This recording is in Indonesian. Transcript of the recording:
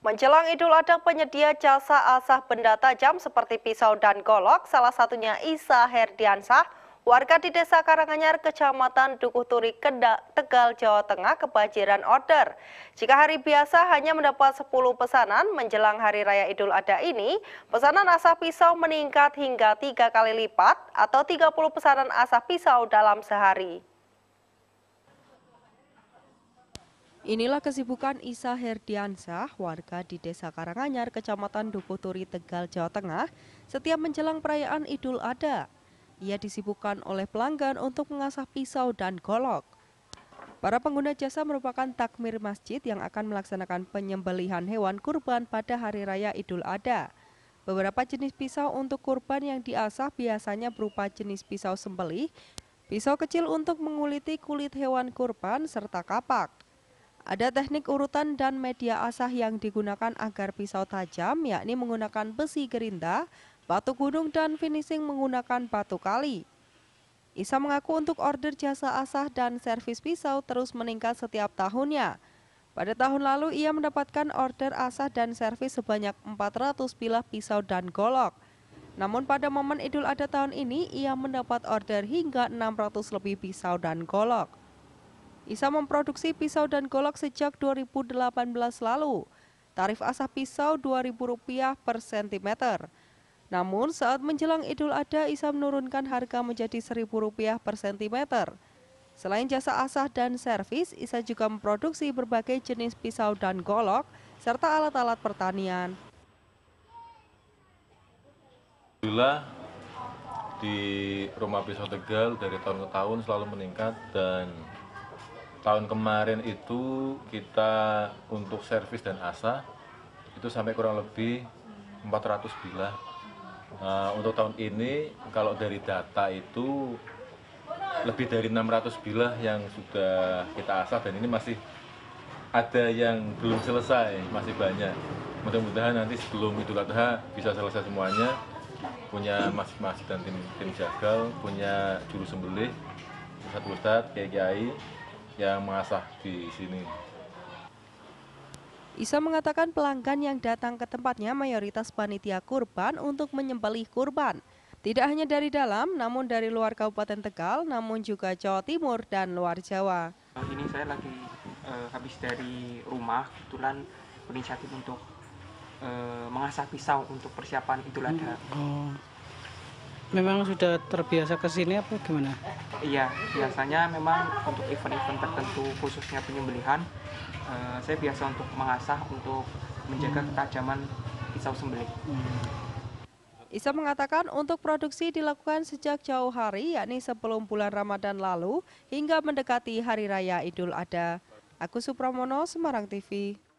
Menjelang Idul Adha penyedia jasa asah benda tajam seperti pisau dan golok, salah satunya Isa Herdiansah, warga di Desa Karanganyar, Kecamatan Dukuh Turi Dukuhturi, Tegal, Jawa Tengah, kebanjiran order. Jika hari biasa hanya mendapat 10 pesanan, menjelang Hari Raya Idul Adha ini, pesanan asah pisau meningkat hingga tiga kali lipat atau 30 pesanan asah pisau dalam sehari. Inilah kesibukan Isa Herdiansah, warga di Desa Karanganyar, Kecamatan Dukuturi, Tegal, Jawa Tengah, setiap menjelang perayaan Idul Adha. Ia disibukkan oleh pelanggan untuk mengasah pisau dan golok. Para pengguna jasa merupakan takmir masjid yang akan melaksanakan penyembelihan hewan kurban pada Hari Raya Idul Adha. Beberapa jenis pisau untuk kurban yang diasah biasanya berupa jenis pisau sembelih, pisau kecil untuk menguliti kulit hewan kurban, serta kapak. Ada teknik urutan dan media asah yang digunakan agar pisau tajam, yakni menggunakan besi gerinda, batu gunung, dan finishing menggunakan batu kali. Isa mengaku untuk order jasa asah dan servis pisau terus meningkat setiap tahunnya. Pada tahun lalu ia mendapatkan order asah dan servis sebanyak 400 bilah pisau dan golok. Namun pada momen Idul Adha tahun ini ia mendapat order hingga 600 lebih pisau dan golok. Isa memproduksi pisau dan golok sejak 2018 lalu. Tarif asah pisau Rp2.000 per sentimeter. Namun saat menjelang Idul Adha, Isa menurunkan harga menjadi Rp1.000 per sentimeter. Selain jasa asah dan servis, Isa juga memproduksi berbagai jenis pisau dan golok, serta alat-alat pertanian. Alhamdulillah di rumah pisau Tegal dari tahun ke tahun selalu meningkat dan tahun kemarin itu kita untuk servis dan asa itu sampai kurang lebih 400 bilah. Nah, untuk tahun ini kalau dari data itu lebih dari 600 bilah yang sudah kita asah dan ini masih ada yang belum selesai, masih banyak. Mudah-mudahan nanti sebelum Idul Adha bisa selesai semuanya. Punya Mas Mas dan tim tim jagal, punya juru sembelih, pusat-pusat, kiai-kiai, yang mengasah di sini. Isa mengatakan pelanggan yang datang ke tempatnya mayoritas panitia kurban untuk menyembelih kurban. Tidak hanya dari dalam, namun dari luar Kabupaten Tegal, namun juga Jawa Timur dan luar Jawa. Ini saya lagi eh, habis dari rumah, kebetulan berinisiatif untuk eh, mengasah pisau untuk persiapan Idul Adha. Oh, memang sudah terbiasa ke sini apa gimana? Iya, biasanya memang untuk event-event tertentu khususnya penyembelihan uh, saya biasa untuk mengasah untuk menjaga hmm. ketajaman pisau sembelit. Hmm. Isa mengatakan untuk produksi dilakukan sejak jauh hari, yakni sebelum bulan Ramadan lalu hingga mendekati Hari Raya Idul Adha. Aku Supramono, Semarang TV.